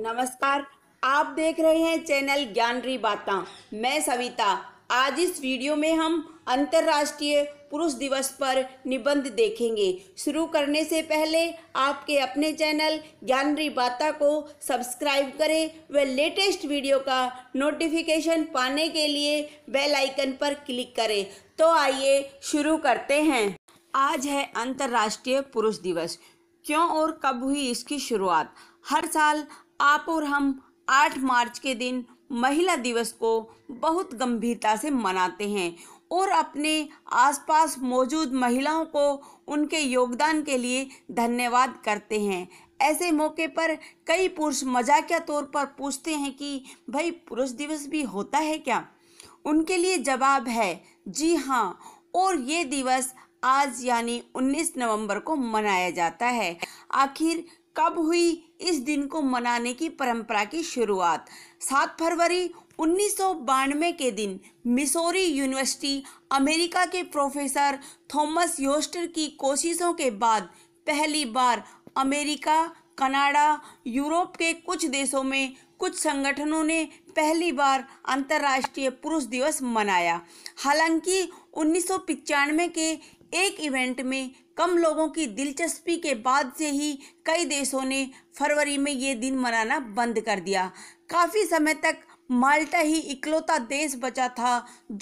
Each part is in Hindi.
नमस्कार आप देख रहे हैं चैनल ज्ञानरी बाता मैं सविता आज इस वीडियो में हम अंतर्राष्ट्रीय पुरुष दिवस पर निबंध देखेंगे शुरू करने से पहले आपके अपने चैनल ज्ञानरी बाता को सब्सक्राइब करें व लेटेस्ट वीडियो का नोटिफिकेशन पाने के लिए बेल आइकन पर क्लिक करें तो आइए शुरू करते हैं आज है अंतर्राष्ट्रीय पुरुष दिवस क्यों और कब हुई इसकी शुरुआत हर साल आप और हम आठ मार्च के दिन महिला दिवस को बहुत गंभीरता से मनाते हैं और अपने आसपास मौजूद महिलाओं को उनके योगदान के लिए धन्यवाद करते हैं ऐसे मौके पर कई पुरुष मजाकिया तौर पर पूछते हैं कि भाई पुरुष दिवस भी होता है क्या उनके लिए जवाब है जी हाँ और ये दिवस आज यानी 19 नवंबर को मनाया जाता है आखिर कब हुई इस दिन को मनाने की परंपरा की शुरुआत सात फरवरी उन्नीस के दिन मिसोरी यूनिवर्सिटी अमेरिका के प्रोफेसर थॉमस योस्टर की कोशिशों के बाद पहली बार अमेरिका कनाडा यूरोप के कुछ देशों में कुछ संगठनों ने पहली बार अंतर्राष्ट्रीय पुरुष दिवस मनाया हालांकि उन्नीस के एक इवेंट में कम लोगों की दिलचस्पी के बाद से ही कई देशों ने फरवरी में ये दिन मनाना बंद कर दिया काफ़ी समय तक माल्टा ही इकलौता देश बचा था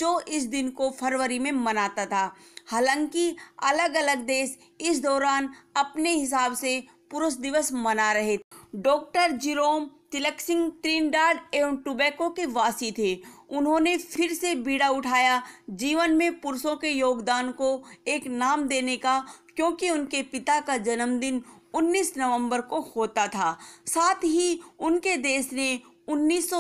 जो इस दिन को फरवरी में मनाता था हालांकि अलग अलग देश इस दौरान अपने हिसाब से पुरुष दिवस मना रहे थे doctor Jerome Tilak Singh Trinidad एवं टुबैको के वासी थे उन्होंने फिर से बीड़ा उठाया जीवन में पुरुषों के योगदान को एक नाम देने का क्योंकि उनके पिता का जन्मदिन 19 नवंबर को होता था साथ ही उनके देश ने उन्नीस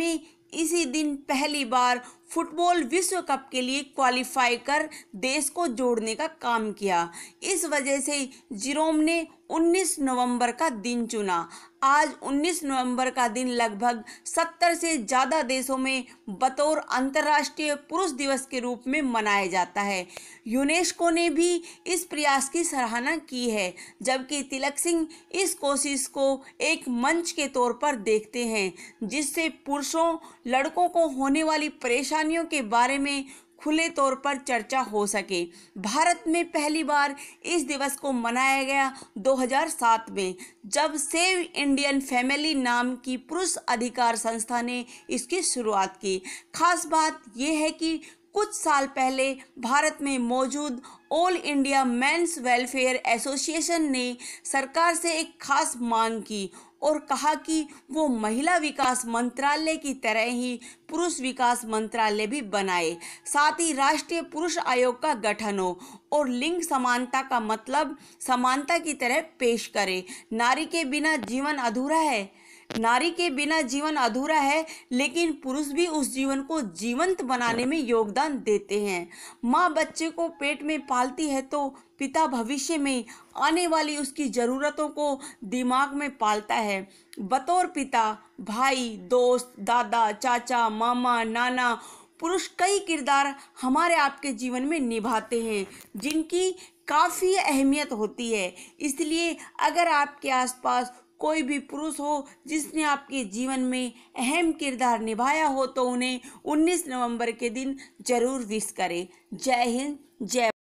में इसी दिन पहली बार फुटबॉल विश्व कप के लिए क्वालिफाई कर देश को जोड़ने का काम किया इस वजह से जिरोम ने 19 नवंबर का दिन चुना आज 19 नवंबर का दिन लगभग 70 से ज़्यादा देशों में बतौर अंतर्राष्ट्रीय पुरुष दिवस के रूप में मनाया जाता है यूनेस्को ने भी इस प्रयास की सराहना की है जबकि तिलक सिंह इस कोशिश को एक मंच के तौर पर देखते हैं जिससे पुरुषों लड़कों को होने वाली परेशानी परेशानियों के बारे में खुले तौर पर चर्चा हो सके भारत में पहली बार इस दिवस को मनाया गया 2007 में जब सेव इंडियन फैमिली नाम की पुरुष अधिकार संस्था ने इसकी शुरुआत की खास बात यह है कि कुछ साल पहले भारत में मौजूद All India men's welfare association ने सरकार से एक खास मांग की और कहा कि वो महिला विकास मंत्रालय की तरह ही पुरुष विकास मंत्रालय भी बनाए साथ ही राष्ट्रीय पुरुष आयोग का गठन हो और लिंग समानता का मतलब समानता की तरह पेश करे नारी के बिना जीवन अधूरा है नारी के बिना जीवन अधूरा है लेकिन पुरुष भी उस जीवन को जीवंत बनाने में योगदान देते हैं माँ बच्चे को पेट में पालती है तो पिता भविष्य में आने वाली उसकी ज़रूरतों को दिमाग में पालता है बतौर पिता भाई दोस्त दादा चाचा मामा नाना पुरुष कई किरदार हमारे आपके जीवन में निभाते हैं जिनकी काफ़ी अहमियत होती है इसलिए अगर आपके आसपास कोई भी पुरुष हो जिसने आपके जीवन में अहम किरदार निभाया हो तो उन्हें 19 नवंबर के दिन ज़रूर विश करें जय हिंद जय